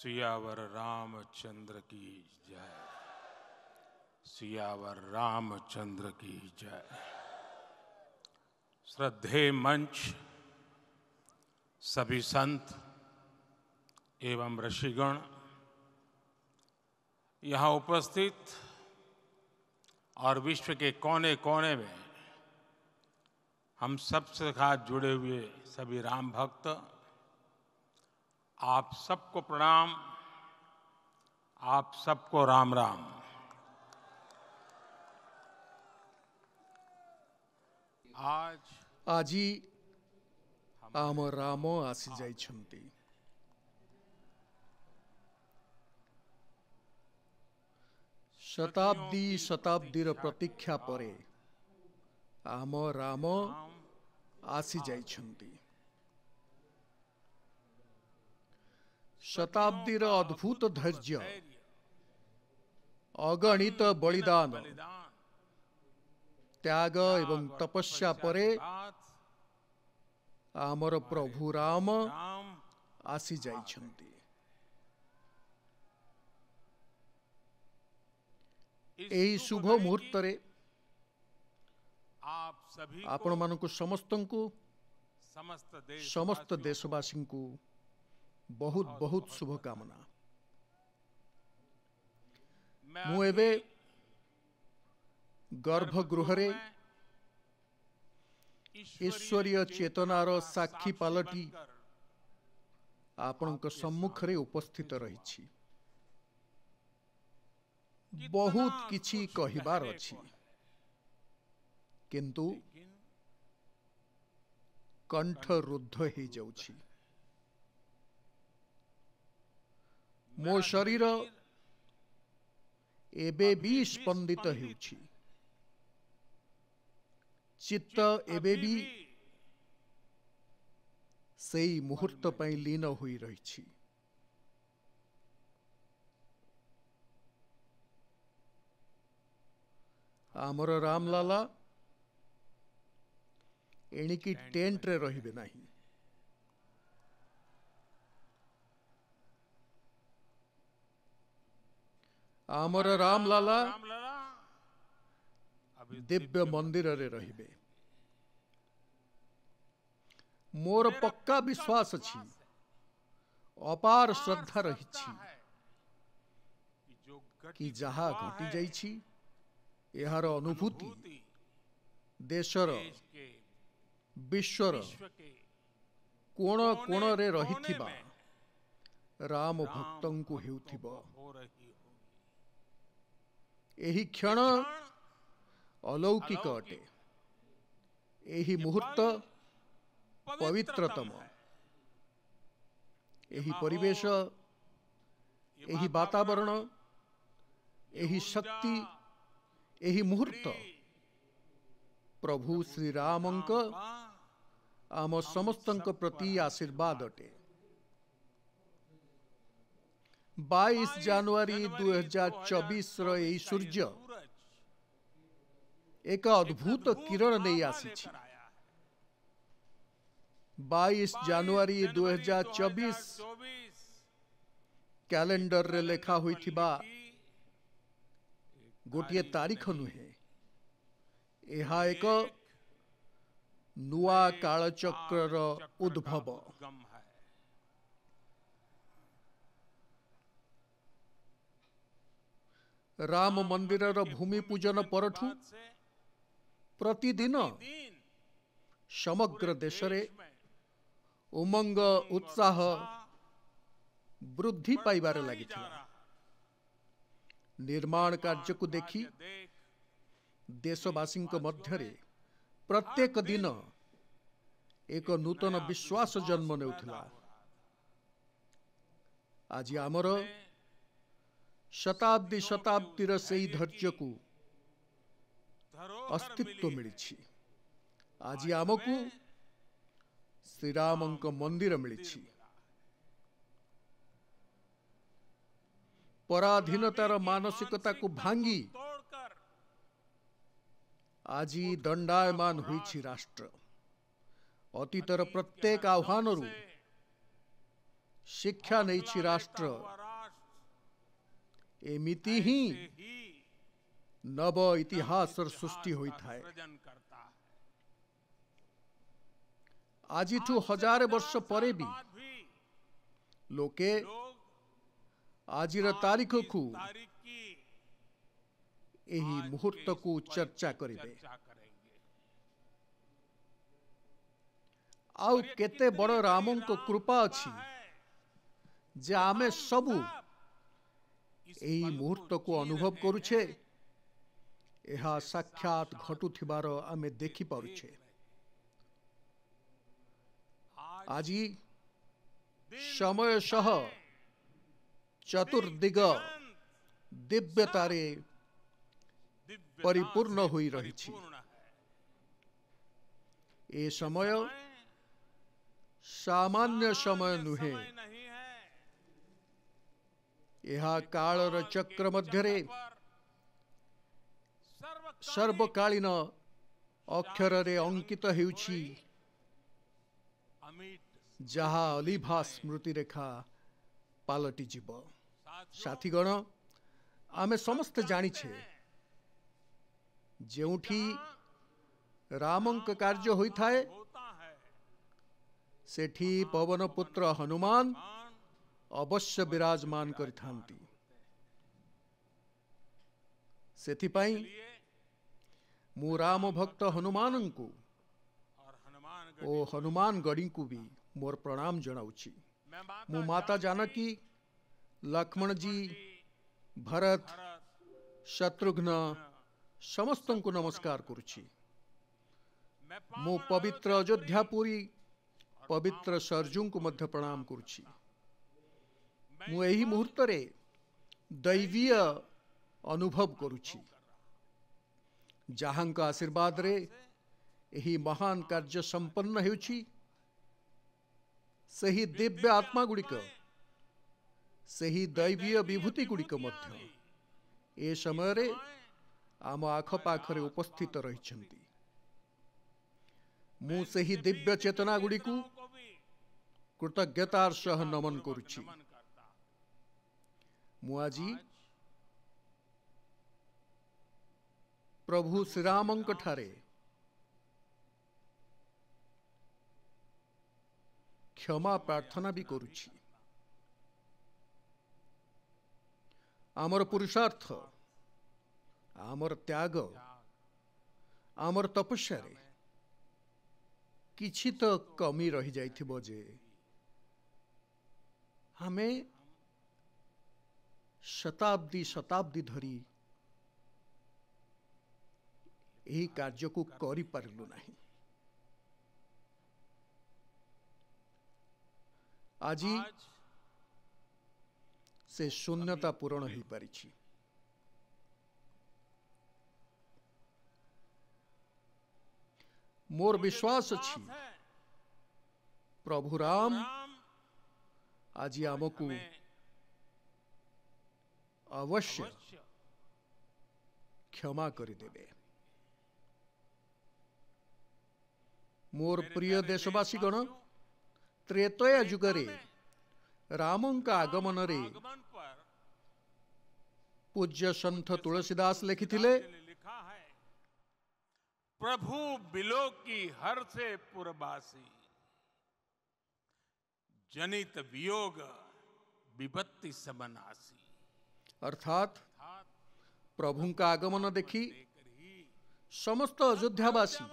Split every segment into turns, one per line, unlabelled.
सियावर रामचंद्र की जय सियावर रामचंद्र की जय श्रद्धे मंच सभी संत एवं ऋषिगण यहाँ उपस्थित और विश्व के कोने कोने में हम सबसे खास जुड़े हुए सभी राम भक्त आप सबको प्रणाम आप सबको राम राम आज
आज ही आम राम आसी जाइछन्ति शताब्दी शताब्दीर प्रतीक्षा परे आम राम आसी जाइछन्ति शताब्दी अद्भुत धैर्य अगणित बलिदान त्याग एवं तपस्या परे आमर प्रभु राम आसी जाई छंती एही शुभ मुहूर्त रे आप सभी आपण मानको समस्तंकु समस्त समस्त देशवासींकु देश ବହୁତ ବହୁତ ଶୁଭକାମନା ମୁଁ ଏବେ ଗର୍ଭଗୃହରେ ଈଶ୍ୱରୀୟ ଚେତନାର ସାକ୍ଷୀ ପାଲଟି ଆପଣଙ୍କ ସମ୍ମୁଖରେ ଉପସ୍ଥିତ ରହିଛି ବହୁତ କିଛି କହିବାର ଅଛି କିନ୍ତୁ କଣ୍ଠ ରୁଦ୍ଧ ହେଇଯାଉଛି ମୋ ଶରୀର ଏବେ ବି ସ୍ପନ୍ଦିତ ହେଉଛି ଚିତ୍ତ ଏବେ ବି ସେଇ ମୁହୂର୍ତ୍ତ ପାଇଁ ଲୀନ ହୋଇ ରହିଛି ଆମର ରାମଲାଲା ଏଣିକି ଟେଣ୍ଟରେ ରହିବେ ନାହିଁ आमर राम लाला दिव्य मंदिर रे मोर पक्का विश्वास अछि अपार श्रद्धा रही कि जहाँ घटी जाई अनुभूति देशर विश्वर कोण कोण रे राम भक्तन को हेउथिबा ଏହି କ୍ଷଣ ଅଲୌକିକ ଅଟେ ଏହି ମୁହୂର୍ତ୍ତ ପବିତ୍ରତମ ଏହି ପରିବେଶ ଏହି ବାତାବରଣ ଏହି ଶକ୍ତି ଏହି ମୁହୂର୍ତ୍ତ ପ୍ରଭୁ ଶ୍ରୀରାମଙ୍କ ଆମ ସମସ୍ତଙ୍କ ପ୍ରତି ଆଶୀର୍ବାଦ ଅଟେ બાવીસ જાન્યુઆરી દુઈ હજાર ચોવીસର ଏହି ସୂର୍ଯ୍ୟ ଏକ ଅଦ୍ଭୁତ କିରଣ ନେଇ ଆସିଛି ବାଇଶ ଜାନୁଆରୀ ଦୁଇ ହଜାର ଚବିଶ କ୍ୟାଲେଣ୍ଡରରେ ଲେଖା ହୋଇଥିବା ଗୋଟିଏ ତାରିଖ ନୁହେଁ ଏହା ଏକ ନୂଆ କାଳଚକ୍ରର ଉଦ୍ଭବ ରାମ ମନ୍ଦିରର ଭୂମି ପୂଜନ ପରଠୁ ପ୍ରତିଦିନ ସମଗ୍ର ଦେଶରେ ଉମଙ୍ଗ ଉତ୍ସାହ ବୃଦ୍ଧି ପାଇବାରେ ଲାଗିଥିଲା ନିର୍ମାଣ କାର୍ଯ୍ୟକୁ ଦେଖି ଦେଶବାସୀଙ୍କ ମଧ୍ୟରେ ପ୍ରତ୍ୟେକ ଦିନ ଏକ ନୂତନ ବିଶ୍ୱାସ ଜନ୍ମ ନେଉଥିଲା ଆଜି ଆମର शताब्दी शताब्दी से ही को अस्तित्व मिली आज आम को श्रीराम मंदिर मिली पराधीनतार मानसिकता को भांगी आज दंडायमान राष्ट्र अतीतर प्रत्येक आह्वान शिक्षा नहीं राष्ट्र एमिति ही नव इतिहास सृष्टि होई थाए आज ठू हजार वर्ष पर भी लोके आज तारीख को यही मुहूर्त को चर्चा करेंगे आउ केते बड़ राम कृपा अच्छी जे आमे सबू ଏହି ମୁହୂର୍ତ୍ତକୁ ଅନୁଭବ କରୁଛେ ଏହା ସାକ୍ଷାତ ଘଟୁଥିବାର ଆମେ ଦେଖିପାରୁଛେ ଆଜି ସମୟ ସହ ଚତୁର୍ଦିଗ ଦିବ୍ୟତାରେ ପରିପୂର୍ଣ୍ଣ ହୋଇ ରହିଛି ଏ ସମୟ ସାମାନ୍ୟ ସମୟ ନୁହେଁ कालर चक्र मध्यरे सर्वकालीन अक्षर रे अंकित हेउची
अमित
जहा अलीभा स्मृति रेखा पालटी जीव साथीगण आमे समस्त जानी छे जेउठी कार्य होई थाए सेठी पवन पुत्र हनुमान ଅବଶ୍ୟ ବିରାଜମାନ କରିଥାନ୍ତି ସେଥିପାଇଁ ମୁଁ ରାମ ଭକ୍ତ ହନୁମାନଙ୍କୁ ଓ ହନୁମାନଗଢ଼ୀଙ୍କୁ ବି ମୋର ପ୍ରଣାମ ଜଣାଉଛି ମୁଁ ମାତା ଜାନକୀ ଲକ୍ଷ୍ମଣଜୀ ଭରତ ଶତ୍ରୁଘ୍ନ ସମସ୍ତଙ୍କୁ ନମସ୍କାର କରୁଛି ମୁଁ ପବିତ୍ର ଅଯୋଧ୍ୟାପୁରୀ ପବିତ୍ର ସରଜୁଙ୍କୁ ମଧ୍ୟ ପ୍ରଣାମ କରୁଛି मुहूर्त दैवीय अनुभव करुच्छ जहाँ आशीर्वाद महान कार्य संपन्न सही दिव्य आत्मा गुड़िक सही दैवीय विभूति गुड़िक समय आम आखपाखे उपस्थित रही सही दिव्य चेतना गुड़ी को कृतज्ञतार सह नमन करुच्छी ମୁଆଜି ପ୍ରଭୁ ଶ୍ରୀରାମଙ୍କ ଠାରେ କ୍ଷମା ପ୍ରାର୍ଥନା ବି କରୁଛି ଆମର ପୁରୁଷାର୍ଥ ଆମର ତ୍ୟାଗ ଆମର ତପସ୍ୟାରେ କିଛି ତ କମି ରହିଯାଇଥିବ ଯେ ଆମେ शताब्दी शताब्दी धरी ଏହି କାର୍ଯ୍ୟକୁ କରିପାରିଲୁ ନାହିଁ ଆଜି ସେ ଶୂନ୍ୟତା ପୂରଣ ହୋଇପାରିଛି ମୋର ବିଶ୍ୱାସ ଅଛି ପ୍ରଭୁ ରାମ ଆଜି ଆମକୁ अवश्य क्षमा कर देवे मोर प्रिय देशवासी गण त्रेतया जुगरे रामों का आगमन रे पूज्य संत तुलसीदास लिखी थिले
प्रभु बिलो की हर से पुरबासी जनित वियोग विपत्ति समनासी
अर्थात प्रभु का आगमन देखी समस्त अयोध्यावासी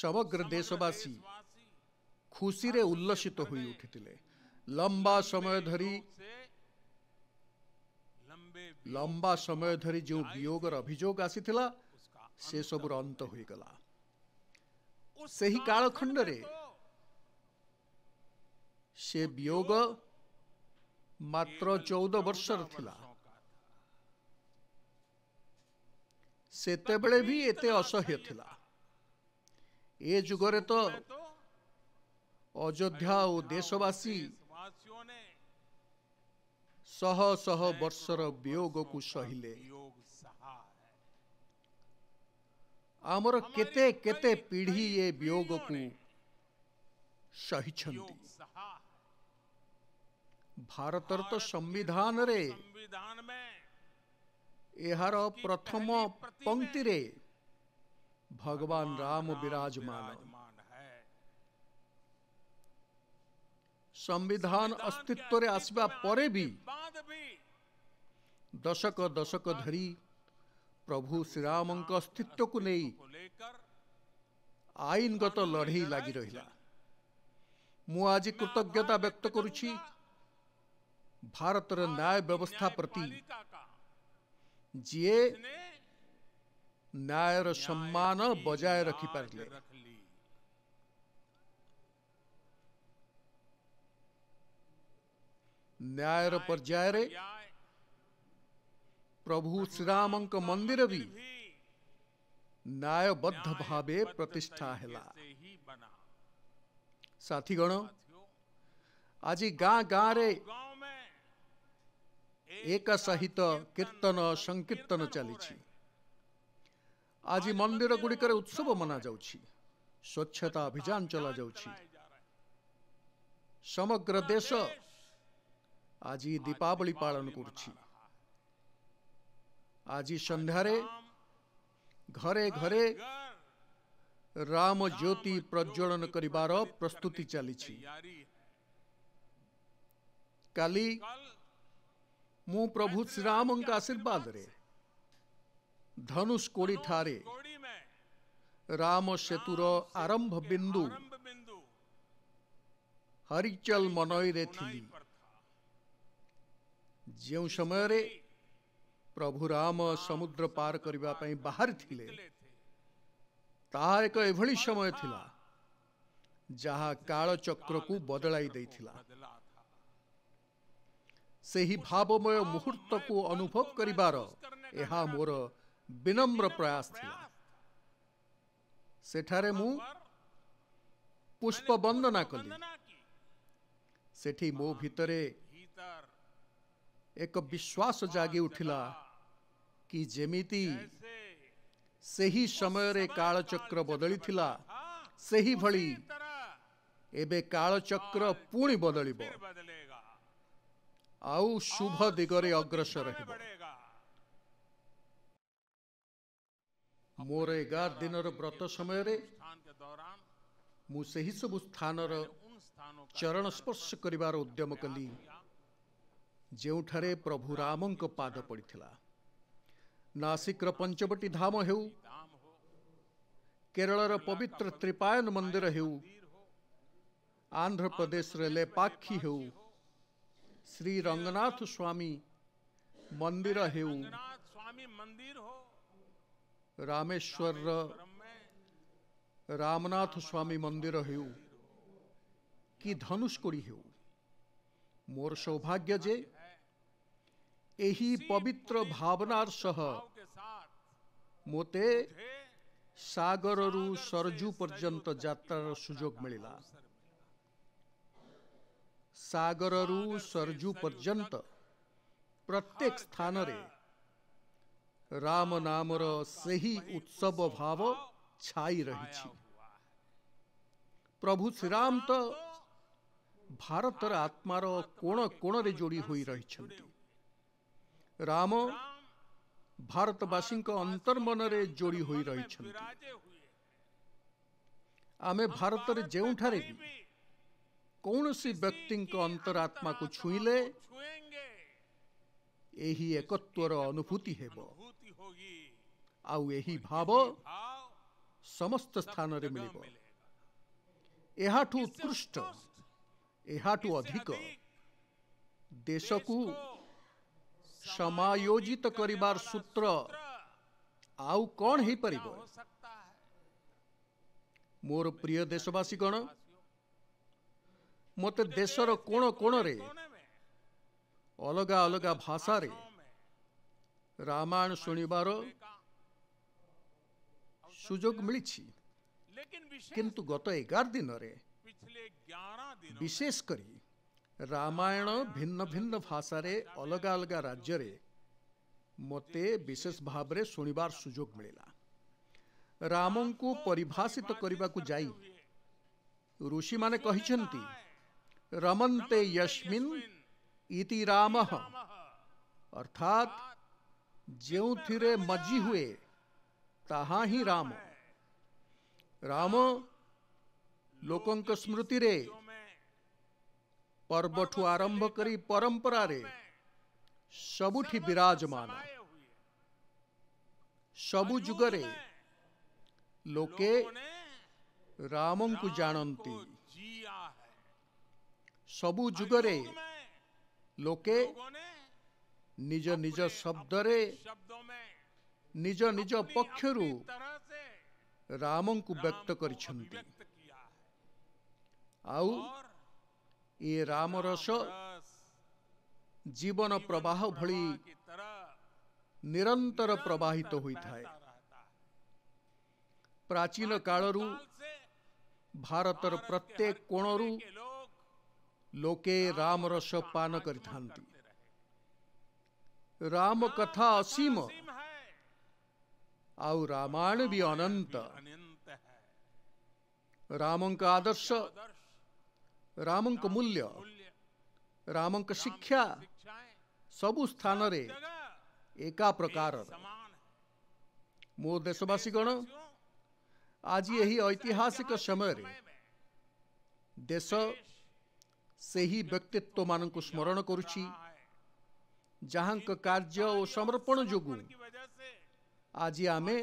समग्र देशवासी खुशी रे उल्लसित तो हुई थे लंबा समय धरी लंबा समय धरी जो वियोग अभिजोग आसीथिला से सबुर अंत होइगला ସେହି କାଳଖଣ୍ଡରେ से वियोग मात्र चौदह ବର୍ଷର ଥିଲା ସେତେବେଳେ ବି ଏତେ ଅସହ୍ୟ ଥିଲା ଏ ଯୁଗରେ ତ ଅଯୋଧ୍ୟା ଓ ଦେଶବାସୀ ଶହ ଶହ ବର୍ଷର ବିୟୋଗକୁ ସହିଲେ ଆମର କେତେ କେତେ ପିଢ଼ି ଏ ବିୟୋଗକୁ ସହିଛନ୍ତି ଭାରତର ତ ସମ୍ବିଧାନରେ ଏହାର ପ୍ରଥମ ପଂକ୍ତିରେ ଭଗବାନ ରାମ ବିରାଜମାନ ସମ୍ବିଧାନ ଅସ୍ତିତ୍ୱରେ ଆସିବା ପରେ ବି ଦଶକ ଦଶକ ଧରି ପ୍ରଭୁ ଶ୍ରୀରାମଙ୍କ ଅସ୍ତିତ୍ୱକୁ ନେଇ ଆଇନଗତ ଲଢ଼େଇ ଲାଗି ରହିଲା ମୁଁ ଆଜି କୃତଜ୍ଞତା ବ୍ୟକ୍ତ କରୁଛି ଭାରତର ନ୍ୟାୟ ବ୍ୟବସ୍ଥା ପ୍ରତି જે ન્યાયર સન્માન બજાય રખી પારિલે ન્યાયર પર્યાયરે પ્રભુ શ્રીરામક મંદિર ભી न्यायबद्ध भावे प्रतिष्ठा है साथीगण आज गाँ गाँव ଏକା ସହିତ କୀର୍ତ୍ତନ ସଂକୀର୍ତ୍ତନ ଚାଲିଛି ଆଜି ମନ୍ଦିର ଗୁଡ଼ିକରେ ଉତ୍ସବ ମନାଯାଉଛି ସ୍ୱଚ୍ଛତା ଅଭିଯାନ ଚଲାଯାଉଛି ସମଗ୍ର ଦେଶ ଆଜି ଦୀପାବଳି ପାଳନ କରୁଛି ଆଜି ସନ୍ଧ୍ୟାରେ ଘରେ ଘରେ ରାମ ଜ୍ୟୋତି ପ୍ରଜ୍ୱଳନ କରିବାର ପ୍ରସ୍ତୁତି ଚାଲିଛି କାଲି ମୁଁ ପ୍ରଭୁ ଶ୍ରୀରାମଙ୍କ ଆଶୀର୍ବାଦରେ ଧନୁଷ କୋଡ଼ି ଠାରେ ରାମ ସେତୁର ଆରମ୍ଭ ବିନ୍ଦୁ ହରିଚଲ ମନଇରେ ଥିଲି ଯେଉଁ ସମୟରେ ପ୍ରଭୁ ରାମ ସମୁଦ୍ର ପାର କରିବା ପାଇଁ ବାହାରିଥିଲେ ତାହା ଏକ ଏଭଳି ସମୟ ଥିଲା ଯାହା କାଳଚକ୍ରକୁ ବଦଳାଇ ଦେଇଥିଲା ସେହି ଭାବମୟ ମୁହୂର୍ତ୍ତକୁ ଅନୁଭବ କରିବାର ଏହା ମୋର ବିନମ୍ର ପ୍ରୟାସ ଥିଲା ସେଠାରେ ମୁଁ ପୁଷ୍ପ ବନ୍ଦନା କଲି ସେଠି ମୋ ଭିତରେ ଏକ ବିଶ୍ୱାସ ଜାଗି ଉଠିଲା କି ଯେମିତି ସେହି ସମୟରେ କାଳଚକ୍ର ବଦଳିଥିଲା ସେହିଭଳି ଏବେ କାଳଚକ୍ର ପୁଣି ବଦଳିବ ଆଉ ଶୁଭ ଦିଗରେ ଅଗ୍ରସର ହେବ ମୋର ଏଗାର ଦିନର ବ୍ରତ ସମୟରେ ମୁଁ ସେହି ସବୁ ସ୍ଥାନର ଚରଣ ସ୍ପର୍ଶ କରିବାର ଉଦ୍ୟମ କଲି ଯେଉଁଠାରେ ପ୍ରଭୁ ରାମଙ୍କ ପାଦ ପଡ଼ିଥିଲା ନାସିକର ପଞ୍ଚବଟି ଧାମ ହେଉ କେରଳର ପବିତ୍ର ତ୍ରିପାୟନ ମନ୍ଦିର ହେଉ ଆନ୍ଧ୍ରପ୍ରଦେଶରେ ଲେପାକ୍ଷୀ ହେଉ श्री रंगनाथ स्वामी मंदिर हेउ रंगनाथ
स्वामी मंदिर हो
रामेश्वर रामनाथ स्वामी मंदिर हेउ कि धनुष कोड़ी हेउ मोर सौभाग्य जे एही पवित्र भावनार सह मोते सागर रु सरजू पर्यंत यात्रार सुजोग मिलला ସାଗରରୁ ସର୍ଜୁ ପର୍ଯ୍ୟନ୍ତ ପ୍ରତ୍ୟେକ ସ୍ଥାନରେ ରାମ ନାମର ସେହି ଉତ୍ସବ ଭାବ ଛାଇ ରହିଛି ପ୍ରଭୁ ଶ୍ରୀରାମ ତ ଭାରତର ଆତ୍ମାର କୋଣ କୋଣରେ ଯୋଡ଼ି ହୋଇ ରହିଛନ୍ତି ରାମ ଭାରତବାସୀଙ୍କ ଅନ୍ତର୍ମନରେ ଯୋଡ଼ି ହୋଇ ରହିଛନ୍ତି ଆମେ ଭାରତରେ ଯେଉଁଠାରେ ବି कौन सी व्यक्ति अंतरात्मा को छुईले यही एकत्वर अनुभूति आउ यही भाव समस्त स्थान उत्कृष्ट यहाँ अधिक देश को समायोजित करार सूत्र आउ कौन हो पार मोर प्रिय देशवासी देशवासीगण मत देशर कोण कोण रे अलग अलग भाषा रे रामायण शुणवार सुजोग मिली किंतु गत एगार दिन विशेषकर रामायण भिन्न भिन्न भाषा रे अलग अलग राज्य रे मते विशेष भाव में शुणवार सुजोग मिला राम को परिभाषित करने को जी ऋषि मैंने रमनते यस्मिन इति राम अर्थात ज्यों थिरे मजी हुए ताहा ही राम राम लोकों को स्मृति रे पर्वठु आरंभ करी परंपरा रे सबुठी विराजमान सबु जुगरे लोके रामं को जानंती ସବୁ ଯୁଗରେ ଲୋକେ ନିଜ ନିଜ ଶବ୍ଦରେ ନିଜ ନିଜ ପକ୍ଷରୁ ରାମଙ୍କୁ ବ୍ୟକ୍ତ କରିଛନ୍ତି ଆଉ ଏ ରାମରସ ଜୀବନ ପ୍ରବାହ ଭଳି ନିରନ୍ତର ପ୍ରବାହିତ ହୋଇଥାଏ ପ୍ରାଚୀନ କାଳରୁ ଭାରତର ପ୍ରତ୍ୟେକ କୋଣରୁ લોકે રામ રસ પાન କରିଥାନ୍ତି રામ કથા અસીમ આઉ રામાયણ બી અનંત રામଙ୍କ આદર્શ રાମଙ୍କ મૂલ્ય ରାମଙ୍କ ଶିକ୍ଷା ସବୁ ସ୍ଥାନରେ ଏକା ପ୍ରକାରର ମୋ ଦେଶବାସୀଗଣ ଆଜି ଏହି ଐତିହାସିକ ସମୟରେ ଦେଶ ସେହି ବ୍ୟକ୍ତିତ୍ୱମାନଙ୍କୁ ସ୍ମରଣ କରୁଛି ଯାହାଙ୍କ କାର୍ଯ୍ୟ ଓ ସମର୍ପଣ ଯୋଗୁଁ ଆଜି ଆମେ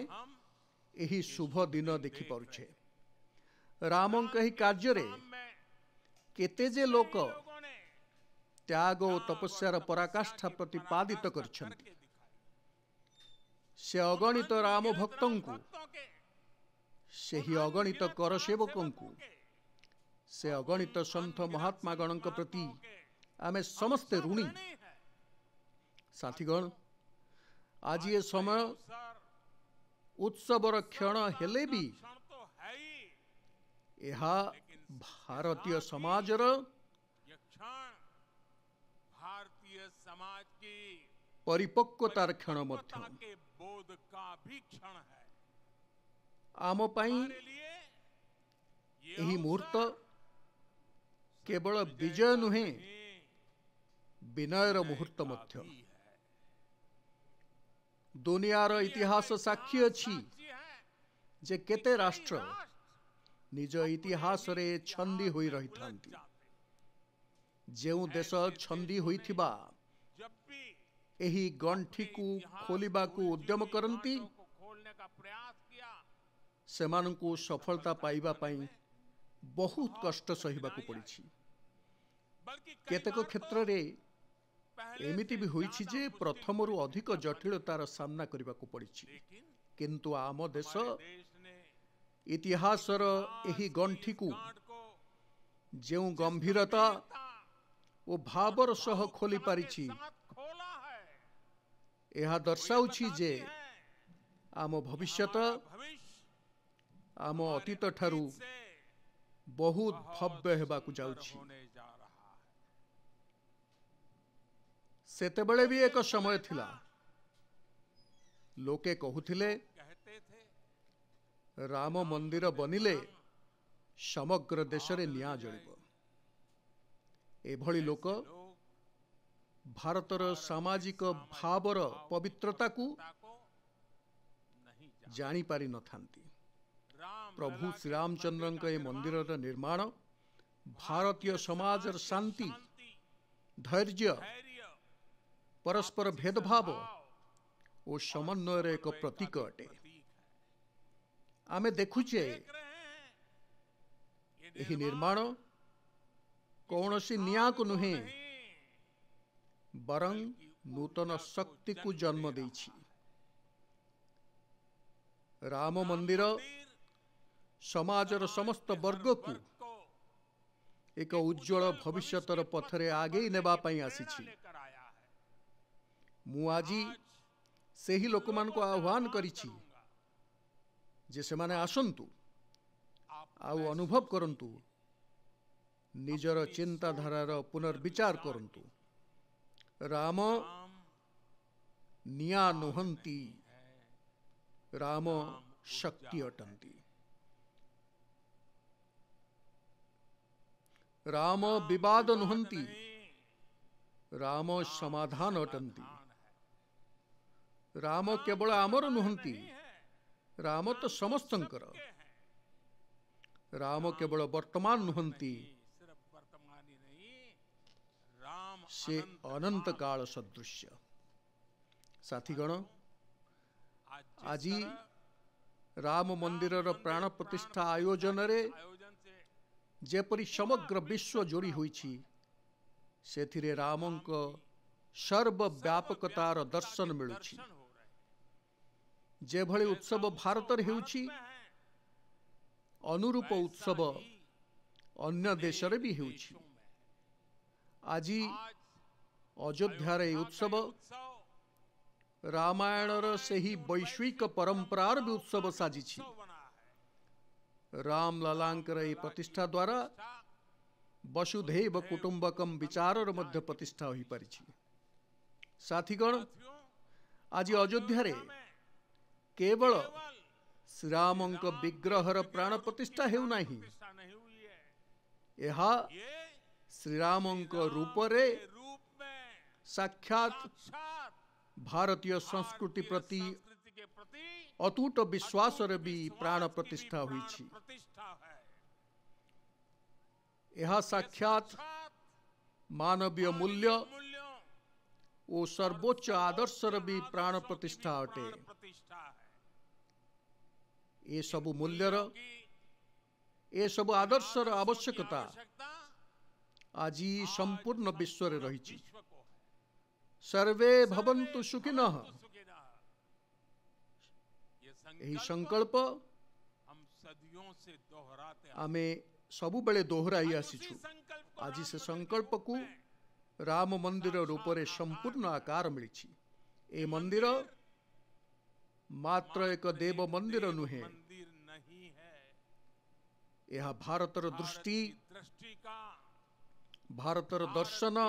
ଏହି ଶୁଭ ଦିନ ଦେଖିପାରୁଛେ ରାମଙ୍କ ଏହି କାର୍ଯ୍ୟରେ କେତେ ଯେ ଲୋକ ତ୍ୟାଗ ଓ ତପସ୍ୟାର ପରାକାଷ୍ଠା ପ୍ରତିପାଦିତ କରିଛନ୍ତି ସେ ଅଗଣିତ ରାମ ଭକ୍ତଙ୍କୁ ସେହି ଅଗଣିତ କର ସେବକଙ୍କୁ ସେ ଅଗଣିତ ସନ୍ଥ ମହାତ୍ମାଗଣଙ୍କ ପ୍ରତି ଆମେ ସମସ୍ତେ ଋଣୀ ସାଥିଗଣ ଆଜି ଏ ସମୟ ଉତ୍ସବର କ୍ଷଣ ହେଲେ ବି ଏହା ଭାରତୀୟ ସମାଜର ପରିପକ୍ୱତାର କ୍ଷଣ ମଧ୍ୟ ଆମ ପାଇଁ ଏହି ମୁହୂର୍ତ୍ତ କେବଳ ବିଜୟ ନୁହେଁ ବିନୟର ମୁହୂର୍ତ୍ତ ମଧ୍ୟ ଦୁନିଆର ଇତିହାସ ସାକ୍ଷୀ ଅଛି ଯେ କେତେ ରାଷ୍ଟ୍ର ନିଜ ଇତିହାସରେ ଛନ୍ଦି ହୋଇ ରହିଥାନ୍ତି ଯେଉଁ ଦେଶ ଛନ୍ଦି ହୋଇଥିବା ଏହି ଗଣ୍ଠିକୁ ଖୋଲିବାକୁ ଉଦ୍ୟମ କରନ୍ତି ସେମାନଙ୍କୁ ସଫଳତା ପାଇବା ପାଇଁ ବହୁତ କଷ୍ଟ ସହିବାକୁ ପଡ଼ିଛି କେତେକ କ୍ଷେତ୍ରରେ ଏମିତି ବି ହୋଇଛି ଯେ ପ୍ରଥମରୁ ଅଧିକ ଜଟିଳତାର ସାମ୍ନା କରିବାକୁ ପଡ଼ିଛି କିନ୍ତୁ ଆମ ଦେଶ ଇତିହାସର ଏହି ଗଣ୍ଠିକୁ ଯେଉଁ ଗମ୍ଭୀରତା ଓ ଭାବର ସହ ଖୋଲି ପାରିଛି ଏହା ଦର୍ଶାଉଛି ଯେ ଆମ ଭବିଷ୍ୟତ ଆମ ଅତୀତ ଠାରୁ ବହୁତ ଭବ୍ୟ ହେବାକୁ ଯାଉଛି ସେତେବେଳେ ବି ଏକ ସମୟ ଥିଲା ଲୋକେ କହୁଥିଲେ ରାମ ମନ୍ଦିର ବନିଲେ ସମଗ୍ର ଦେଶରେ ନିଆଁ ଜଳିବ ଏଭଳି ଲୋକ ଭାରତର ସାମାଜିକ ଭାବର ପବିତ୍ରତାକୁ ଜାଣିପାରିନଥାନ୍ତି પ્રભુ શ્રીરામચંદ્રંકએ મંદિરર નિર્માણ ભારતીય સમાજ શાંતિ ધૈર્ય परस्पर भेदभाव ଓ ସମନ୍ୱୟର ଏକ ପ୍ରତୀକ ଅଟେ ଆମେ ଦେଖୁଛେ ଏହି ନିର୍ମାଣ କୌଣସି ନିଆଁକୁ ନୁହେଁ ବରଂ ନୂତନ ଶକ୍ତିକୁ ଜନ୍ମ ଦେଇଛି ରାମ ମନ୍ଦିର ସମାଜର ସମସ୍ତ ବର୍ଗକୁ ଏକ ଉଜ୍ଜଳ ଭବିଷ୍ୟତର ପଥରେ ଆଗେଇ ନେବା ପାଇଁ ଆସିଛି ମୁଁ ଆଜି ସେହି ଲୋକମାନଙ୍କୁ ଆହ୍ୱାନ କରିଛି ଯେ ସେମାନେ ଆସନ୍ତୁ ଆଉ ଅନୁଭବ କରନ୍ତୁ ନିଜର ଚିନ୍ତାଧାରାର ପୁନର୍ବିଚାର କରନ୍ତୁ ରାମ ନିଆଁ ନୁହନ୍ତି ରାମ ଶକ୍ତି ଅଟନ୍ତି ରାମ ବିବାଦ ନୁହନ୍ତି ରାମ ସମାଧାନ ଅଟନ୍ତି ରାମ କେବଳ ଆମର ନୁହନ୍ତି ରାମ ତ ସମସ୍ତଙ୍କର ରାମ କେବଳ ବର୍ତ୍ତମାନ ନୁହନ୍ତି ସେ ଅନନ୍ତ କାଳ ସଦୃଶ୍ୟ ସାଥିଗଣ ଆଜି ରାମ ମନ୍ଦିରର ପ୍ରାଣ ପ୍ରତିଷ୍ଠା ଆୟୋଜନରେ ଯେପରି ସମଗ୍ର ବିଶ୍ୱ ଯୋଡ଼ି ହୋଇଛି ସେଥିରେ ରାମଙ୍କ ସର୍ବ ବ୍ୟାପକତାର ଦର୍ଶନ ମିଳୁଛି ଯେଭଳି ଉତ୍ସବ ଭାରତରେ ହେଉଛି ଅନୁରୂପ ଉତ୍ସବ ଅନ୍ୟ ଦେଶରେ ବି ହେଉଛି ଆଜି ଅଯୋଧ୍ୟାର ଏହି ଉତ୍ସବ ରାମାୟଣର ସେହି ବୈଶ୍ୱିକ ପରମ୍ପରାର ବି ଉତ୍ସବ ସାଜିଛି राम ललांकर प्रतिष्ठा द्वारा वसुधैव कुटुंबकम विचार मध्य प्रतिष्ठा हो पारिछि साथीगण आज अयोध्यारे केवल श्रीराम विग्रह प्राण प्रतिष्ठा हो श्रीराम ଶ୍ରୀରାମଙ୍କ ରୂପରେ ସାକ୍ଷାତ भारतीय संस्कृति प्रति অতুত বিশ্বাসৰ ବି प्राण প্ৰতিষ্ঠা হৈছি এহা সক্ষাত মানৱীয় মূল্য ও सर्वोच्च আদৰ সৰ্বি प्राण প্ৰতিষ্ঠা अटे
এ
সব মূল্যৰ এ সব আদৰৰ আৱশ্যকতা আজি সম্পূৰ্ণ বিশ্বৰে ৰৈছি ಸರ್ เว ভবন্তু সুখিনহ ଏହି ସଂକଳ୍ପ ଆମେ ସବୁବେଳେ ଦୋହରାଇ ଆସିଛୁ ଆଜି ସେ ସଂକଳ୍ପକୁ ରାମ ମନ୍ଦିର ରୂପରେ ସମ୍ପୂର୍ଣ୍ଣ ଆକାର ମିଳିଛି ଏ ମନ୍ଦିର ମାତ୍ର ଏକ ଦେବ ମନ୍ଦିର ନୁହେଁ ଏହା ଭାରତର ଦୃଷ୍ଟି ଭାରତର ଦର୍ଶନ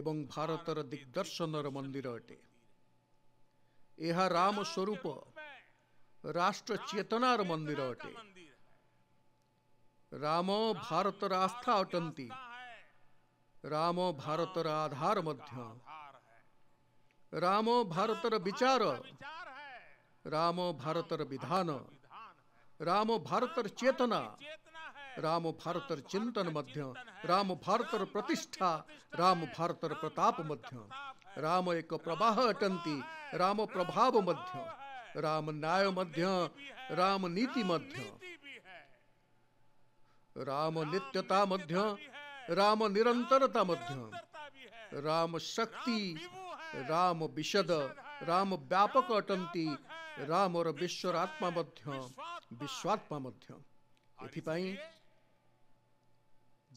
ଏବଂ ଭାରତର ଦିଗ୍ଦର୍ଶନର ମନ୍ଦିର ଅଟେ यह राम स्वरूप राष्ट्र चेतनार मंदिर अटे राम भारत आस्था अटंती राम भारत आधार मध्य राम भारत विचार राम भारत विधान राम भारत चेतना राम भारतर चिंतन मध्य राम भारतर प्रतिष्ठा राम भारत प्रताप मध्य राम एक प्रवाह अटंती राम प्रभाव मध्य राम न्याय मध्य राम नीति मध्य राम नित्यता मध्य राम निरंतरता मध्य राम शक्ति राम विशद राम व्यापक अटंती राम और आत्मा मध्य विश्वात्मा मध्य एथि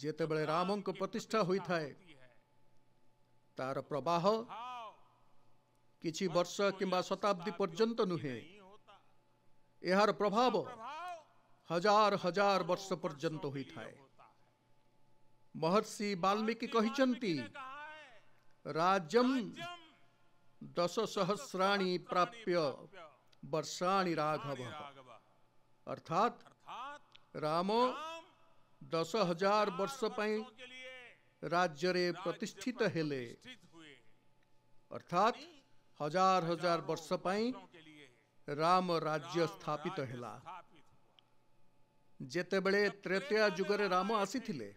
जेतेबले राम को प्रतिष्ठा होई थाए तार प्रवाह किछि वर्ष किंबा शताब्दी पर्यंत नुहे एहार प्रभाव हजार हजार वर्ष पर्यंत होई थाए महर्षि वाल्मीकि कहिचंती राज्यम दश सहस्राणी प्राप्य वर्षाणी राघव अर्थात राम, राम दस हजार वर्ष राज्य प्रतिष्ठित हेले अर्थात हजार हजार वर्ष राम राज्य स्थापित हेला जेतेबेले त्रेतया जुगरे राम आसीथिले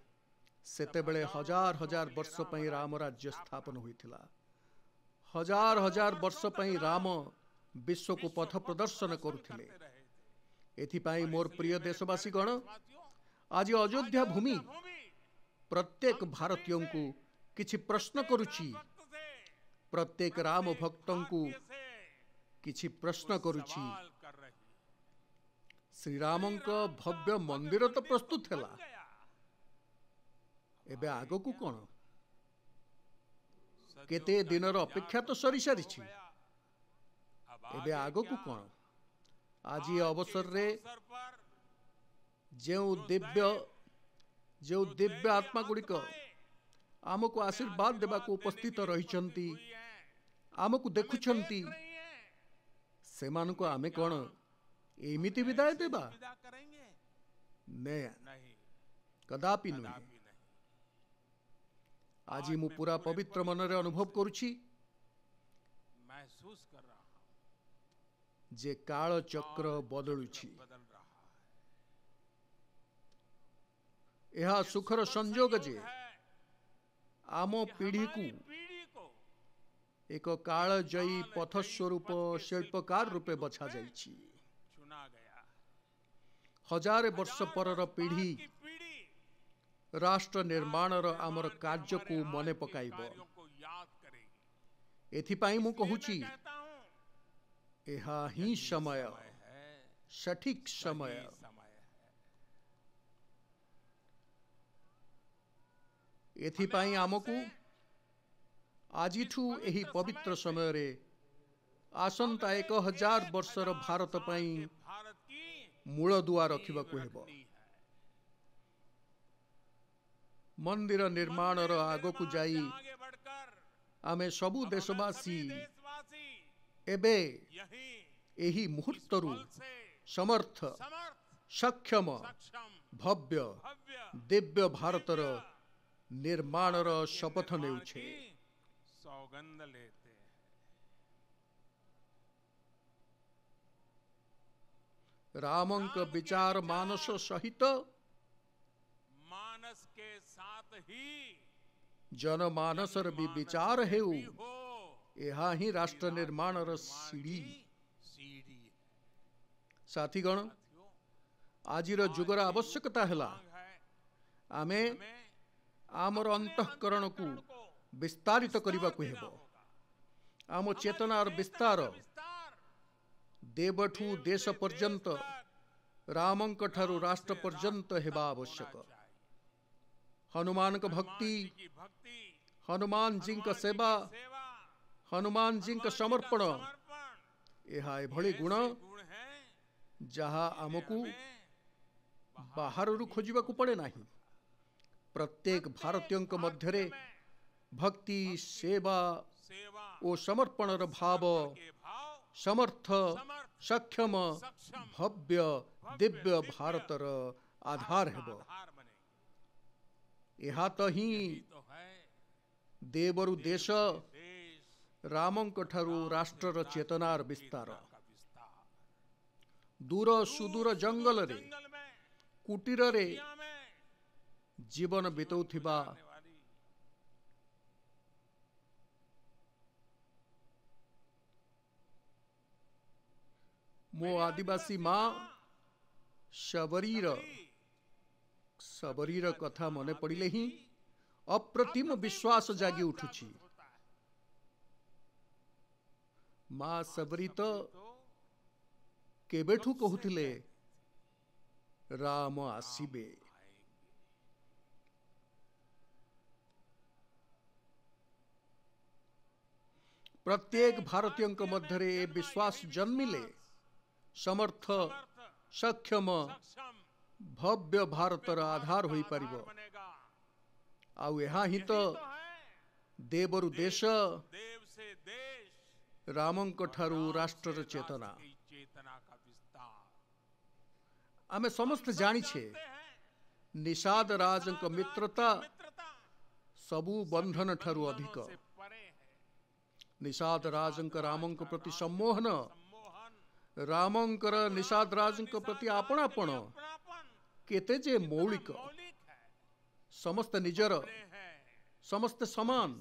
सेतेबेले हजार हजार वर्ष पाई राम राज्य स्थापन होइथिला हजार हजार वर्ष राम विश्व को पथ प्रदर्शन करथिले एथि पाई मोर प्रिय देशवासी गण આજે અયોધ્યા ભૂમિ પ્રત્યેક ભારતીયંકુ કિછ પ્રશ્ન કરુચી પ્રત્યેક રામ ભક્તંકુ કિછ પ્રશ્ન કરુચી શ્રીરામଙ୍କ ଭବ୍ୟ ମନ୍ଦିର ତ ପ୍ରସ୍ତୁତ ହେଲା ଏବେ ଆଗକୁ କ'ଣ
କେତେ ଦିନର
ଅପେକ୍ଷା ତ ସରିସାରିଛି ଏବେ ଆଗକୁ କ'ଣ ଆଜି ଅବସରରେ ଯେଉଁ ଦିବ୍ୟ ଯେଉଁ ଦିବ୍ୟ ଆତ୍ମାଗୁଡ଼ିକ ଆମକୁ ଆଶୀର୍ବାଦ ଦେବାକୁ ଉପସ୍ଥିତ ରହିଛନ୍ତି ଆମକୁ ଦେଖୁଛନ୍ତି ସେମାନଙ୍କୁ ଆମେ କ'ଣ ଏମିତି ବିଦାୟ ଦେବା କଦାପି ନୁହେଁ ଆଜି ମୁଁ ପୁରା ପବିତ୍ର ମନରେ ଅନୁଭବ କରୁଛି ଯେ କାଳ ଚକ୍ର ବଦଳୁଛି यह सुखर संजोग जे आम पीढ़ी को एक कालजयी पथ स्वरूप शिल्पकार रूपे बछा जाइछि हजार वर्ष परर पीढ़ी राष्ट्र निर्माण आमर कार्य को मन पकाइब एथिपाई मु कहूची यह ही समय समय ଏଥିପାଇଁ ଆମକୁ ଆଜିଠୁ ଏହି ପବିତ୍ର ସମୟରେ ଆସନ୍ତା ଏକ ହଜାର ବର୍ଷର ଭାରତ ପାଇଁ ମୂଳଦୁଆ ରଖିବାକୁ ହେବ ମନ୍ଦିର ନିର୍ମାଣର ଆଗକୁ ଯାଇ ଆମେ ସବୁ ଦେଶବାସୀ ଏବେ ଏହି ମୁହୂର୍ତ୍ତରୁ ସମର୍ଥ ସକ୍ଷମ ଭବ୍ୟ ଦିବ୍ୟ ଭାରତର નિર્માણર શપથ લેવું છે સોગંદ रामंक विचार मानस सहित
मानस के साथ ही
जन भी विचार है यहाँ ही राष्ट्र निर्माण सीढ़ी साथीगण आज जुगर आवश्यकता है आमे आमर अंतकरण को विस्तारित करने को आम चेतनार विस्तार देवठू देश पर्यंत ରାମଙ୍କ ଠାରୁ ରାଷ୍ଟ୍ର ପର୍ଯ୍ୟନ୍ତ ହେବା ଆବଶ୍ୟକ ହନୁମାନଙ୍କ ଭକ୍ତି ହନୁମାନଜୀଙ୍କ ସେବା ହନୁମାନଜୀଙ୍କ ସମର୍ପଣ ଏହା ଏଭଳି ଗୁଣ ଯାହା ଆମକୁ ବାହାରରୁ ଖୋଜିବାକୁ ପଡ଼େ ନାହିଁ ପ୍ରତ୍ୟେକ ଭାରତୀୟଙ୍କ ମଧ୍ୟରେ ଭକ୍ତି ସେବା ଓ ସମର୍ପଣର ଭାବ ସମର୍ଥ ସକ୍ଷମ ଭବ୍ୟ ଦିବ୍ୟ ଭାରତର ଆଧାର ହେବ ଏହା ତ ହିଁ ଦେବରୁ ଦେଶ ରାମଙ୍କ ଠାରୁ ରାଷ୍ଟ୍ରର ଚେତନାର ବିସ୍ତାର ଦୂର ସୁଦୂର ଜଙ୍ଗଲରେ କୁଟୀରରେ ଜୀବନ ବିତାଉଥିବା ମୋ ଆଦିବାସୀ ମା ଶବରୀର ଶବରୀର କଥା ମନେ ପଡ଼ିଲେ ହିଁ ଅପ୍ରତିମ ବିଶ୍ୱାସ ଜାଗି ଉଠୁଛି ମା ଶବରୀ ତ କେବେଠୁ କହୁଥିଲେ ରାମ ଆସିବେ प्रत्येक भारतीय मध्य विश्वास जन्मिले समर्थ सक्षम भव्य भारत आधार हो पार आह तो देश रामं राष्ट्र चेतना आम समस्त जाणीछे निषाद राज मित्रता सबु बंधन ठारू अधिक निषाद राज प्रति सम्मोहन रामंकर निषाद राज प्रति आपणापण केते जे मौलिक समस्त निजर समस्त समान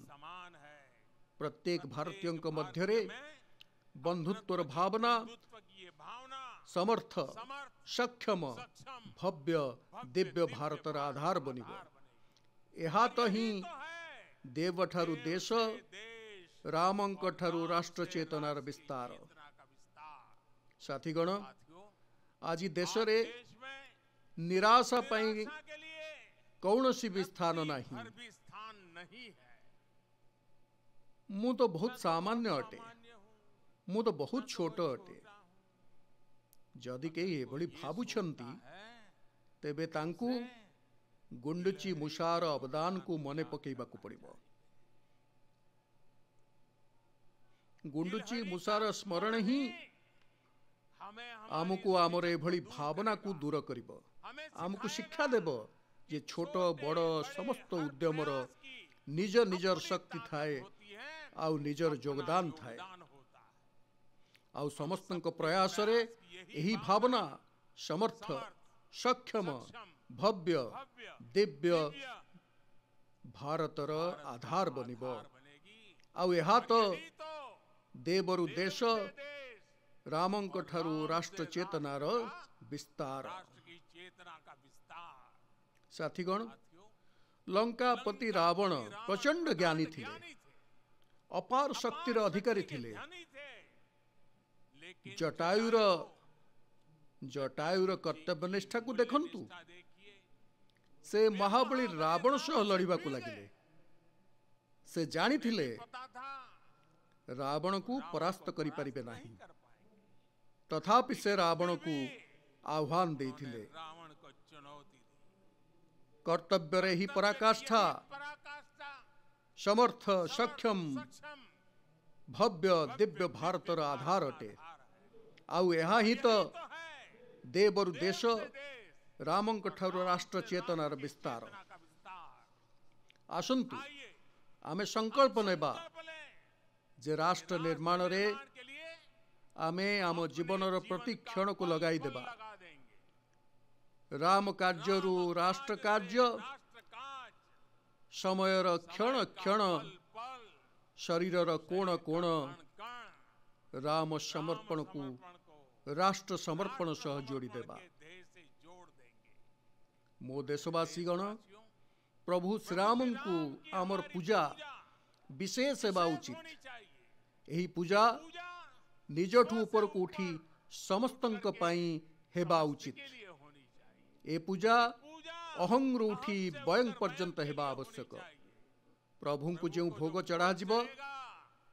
प्रत्येक भारतीय बंधुत्व भावना समर्थ सक्षम भव्य दिव्य भारत आधार बनिबो एहा तही देव ठारु देश રામંકઠરુ રાષ્ટ્ર ચેતનાર વિસ્તાર સાથીગણ આજ દેશરે નિરાશા પાઈ કૌણસી બી સ્થાન નહીં ମୁଁ ତ ବହୁତ ସାମାନ୍ୟ ଅଟେ ମୁଁ ତ ବହୁତ ଛୋଟ ଅଟେ ଯଦି କେହି ଏଭଳି ଭାବୁଛନ୍ତି ତେବେ ତାଙ୍କୁ ଗୁଣ୍ଡୁଚି ମୂଷାର ଅବଦାନକୁ ମନେ ପକାଇବାକୁ ପଡ଼ିବ ଗୁଣ୍ଡୁଚି ମୂଷାର ସ୍ମରଣ ହିଁ ଆମକୁ ଆମର ଏଭଳି ଭାବନାକୁ ଦୂର କରିବ ଆମକୁ ଶିକ୍ଷା ଦେବ ଯେ ଛୋଟ ବଡ଼ ସମସ୍ତ ଉଦ୍ୟମର ନିଜ ନିଜର ଶକ୍ତି ଥାଏ ଆଉ ନିଜର ଯୋଗଦାନ ଥାଏ ଆଉ ସମସ୍ତଙ୍କ ପ୍ରୟାସରେ ଏହି ଭାବନା ସମର୍ଥ ସକ୍ଷମ ଭବ୍ୟ ଦିବ୍ୟ ଭାରତର ଆଧାର ବନିବ ଆଉ ଏହା ତ ଦେବରୁ ଦେଶ ରାମଙ୍କ ଠାରୁ ରାଷ୍ଟ୍ର ଚେତନାର ବିସ୍ତାର ସାଥିଗଣ ଲଙ୍କାପତି ରାବଣ ପ୍ରଚଣ୍ଡ ଜ୍ଞାନୀ ଥିଲେ ଅପାର ଶକ୍ତିର ଅଧିକାରୀ ଥିଲେ ଜଟାୟୁର ଜଟାୟୁର କର୍ତ୍ତବ୍ୟ ନିଷ୍ଠାକୁ ଦେଖନ୍ତୁ ସେ ମହାବଳୀ ରାବଣ ସହ ଲଢିବାକୁ ଲାଗିଲେ ସେ ଜାଣିଥିଲେ ରାବଣ କୁ ପରାସ୍ତ କରିପାରିବେ ନାହିଁ ତଥାପି ସେ ରାବଣକୁ ଆହ୍ୱାନ ଦେଇଥିଲେ କର୍ତ୍ତବ୍ୟରେ ହିଁ ପରାକାଷ୍ଠା ସମର୍ଥ ସକ୍ଷମ ଭବ୍ୟ ଦିବ୍ୟ ଭାରତର ଆଧାର ଅଟେ ଆଉ ଏହା ହିଁ ତ ଦେବରୁ ଦେଶ ରାମଙ୍କ ଠାରୁ ରାଷ୍ଟ୍ର ଚେତନାର ବିସ୍ତାର ଆସନ୍ତୁ ଆମେ ସଂକଳ୍ପ ନେବା ଯେ ରାଷ୍ଟ୍ର ନିର୍ମାଣରେ ଆମେ ଆମ ଜୀବନର ପ୍ରତି କ୍ଷଣକୁ ଲଗାଇଦେବା ରାମ କାର୍ଯ୍ୟରୁ ରାଷ୍ଟ୍ର କାର୍ଯ୍ୟ ସମୟର କ୍ଷଣ କ୍ଷଣ ଶରୀରର କୋଣ କୋଣ ରାମ ସମର୍ପଣକୁ ରାଷ୍ଟ୍ର ସମର୍ପଣ ସହ ଯୋଡ଼ିଦେବା ମୋ ଦେଶବାସୀଗଣ ପ୍ରଭୁ ଶ୍ରୀରାମଙ୍କୁ ଆମର ପୂଜା ବିଶେଷ ହେବା ଉଚିତ एही पूजा निजठ ऊपर को उठी समस्त हेबा उचित ए पूजा अहंग रु उठी वयं पर्यंत हेबा आवश्यक प्रभु को जो भोग चढ़ा जीव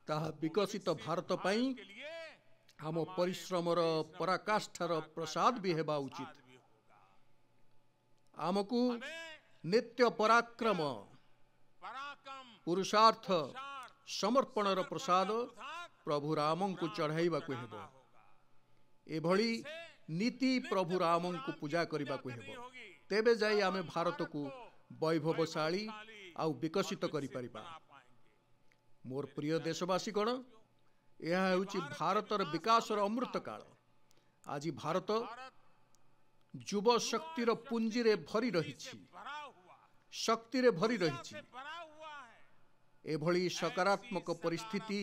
ता विकसित भारत पाई हम परिश्रम पराकाष्ठार प्रसाद भी हेबा उचित आम को नित्य पराक्रम पुरुषार्थ ସମର୍ପଣର ପ୍ରସାଦ ପ୍ରଭୁ ରାମଙ୍କୁ ଚଢ଼ାଇବାକୁ ହେବ ଏଭଳି ନୀତି ପ୍ରଭୁ ରାମଙ୍କୁ ପୂଜା କରିବାକୁ ହେବ ତେବେ ଯାଇ ଆମେ ଭାରତକୁ ବୈଭବଶାଳୀ ଆଉ ବିକଶିତ କରିପାରିବା ମୋର ପ୍ରିୟ ଦେଶବାସୀ କ'ଣ ଏହା ହେଉଛି ଭାରତର ବିକାଶର ଅମୃତକାଳ ଆଜି ଭାରତ ଯୁବଶକ୍ତିର ପୁଞ୍ଜିରେ ଭରି ରହିଛି ଶକ୍ତିରେ ଭରି ରହିଛି ଏଭଳି ସକାରାତ୍ମକ ପରିସ୍ଥିତି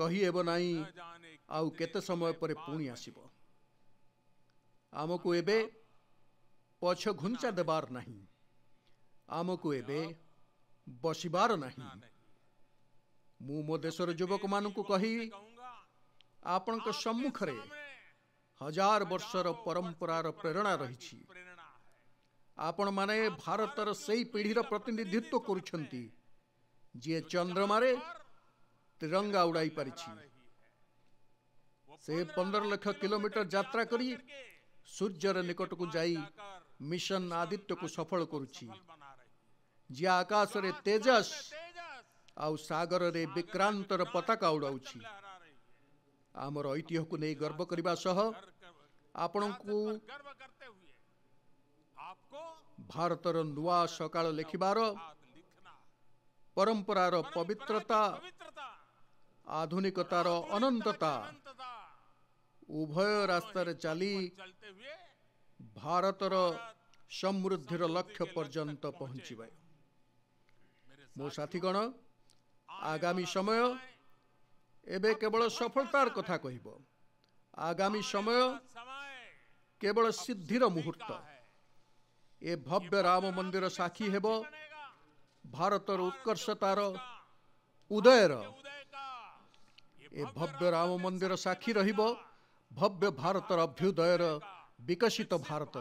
କହିହେବ ନାହିଁ ଆଉ କେତେ ସମୟ ପରେ ପୁଣି ଆସିବ ଆମକୁ ଏବେ ପଛ ଘୁଞ୍ଚା ଦେବାର ନାହିଁ ଆମକୁ ଏବେ ବସିବାର ନାହିଁ ମୁଁ ମୋ ଦେଶର ଯୁବକମାନଙ୍କୁ କହି ଆପଣଙ୍କ ସମ୍ମୁଖରେ ହଜାର ବର୍ଷର ପରମ୍ପରାର ପ୍ରେରଣା ରହିଛି ଆପଣମାନେ ଭାରତର ସେହି ପିଢ଼ିର ପ୍ରତିନିଧିତ୍ୱ କରୁଛନ୍ତି ଯିଏ ଚନ୍ଦ୍ରମାରେ ତ୍ରିରଙ୍ଗା ଉଡ଼ାଇ ପାରିଛି ସେ ପନ୍ଦର ଲକ୍ଷ କିଲୋମିଟର ଯାତ୍ରା କରି ସୂର୍ଯ୍ୟର ନିକଟକୁ ଯାଇ ମିଶନ ଆଦିତ୍ୟକୁ ସଫଳ କରୁଛି ଯିଏ ଆକାଶରେ ତେଜସ୍ ଆଉ ସାଗରରେ ବିକ୍ରାନ୍ତର ପତାକା ଉଡ଼ାଉଛି ଆମର ଐତିହ୍ୟକୁ ନେଇ ଗର୍ବ କରିବା ସହ ଆପଣଙ୍କୁ ଭାରତର ନୂଆ ସକାଳ ଲେଖିବାର ପରମ୍ପରାର ପବିତ୍ରତା ଆଧୁନିକତାର ଅନନ୍ତତା ଉଭୟ ରାସ୍ତାରେ ଚାଲି ଭାରତର ସମୃଦ୍ଧିର ଲକ୍ଷ୍ୟ ପର୍ଯ୍ୟନ୍ତ ପହଞ୍ଚିବେ ମୋ ସାଥୀଗଣ ଆଗାମୀ ସମୟ ଏବେ କେବଳ ସଫଳତାର କଥା କହିବ ଆଗାମୀ ସମୟ କେବଳ ସିଦ୍ଧିର ମୁହୂର୍ତ୍ତ ए भव्य राम रिर साक्षी हे भारतर उत्कर्षतार उदयर ए भव्य रिर साक्षी र भव्य भारत अभ्युदयर विकसित भारत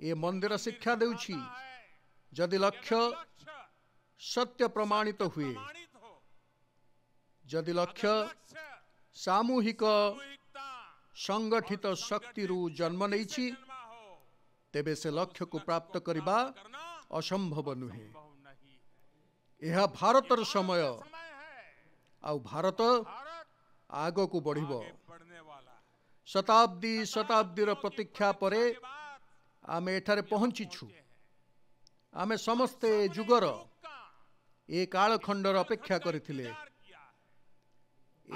ए मन्दिर शिक्षा देउ लक्ष्य सत्य प्रमाणित हुए हेर् लक्ष्य सामूहिक संगठित शक्तिहरू जन्म नै ତେବେ ସେ ଲକ୍ଷ୍ୟକୁ ପ୍ରାପ୍ତ କରିବା ଅସମ୍ଭବ ନୁହେଁ ଏହା ଭାରତର ସମୟ ଆଉ ଭାରତ ଆଗକୁ ବଢ଼ିବ ଶତାବ୍ଦୀ ଶତାବ୍ଦୀର ପ୍ରତୀକ୍ଷା ପରେ ଆମେ ଏଠାରେ ପହଞ୍ଚିଛୁ ଆମେ ସମସ୍ତେ ଏ ଯୁଗର ଏ କାଳଖଣ୍ଡର ଅପେକ୍ଷା କରିଥିଲେ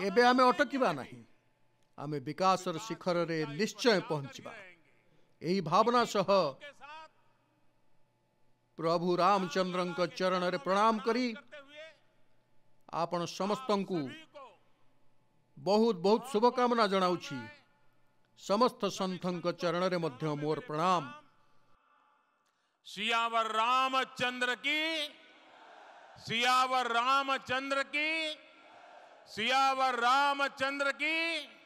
ଏବେ ଆମେ ଅଟକିବା ନାହିଁ ଆମେ ବିକାଶର ଶିଖରରେ ନିଶ୍ଚୟ ପହଞ୍ଚିବା यही भावना सह प्रभु रामचंद्र चरण रे प्रणाम करी आपण समस्त को बहुत बहुत शुभकामना जनाऊँ समस्त सन्थों चरण रे मध्य मोर प्रणाम
सियावर रामचंद्र की सियावर रामचंद्र की सियावर रामचंद्र की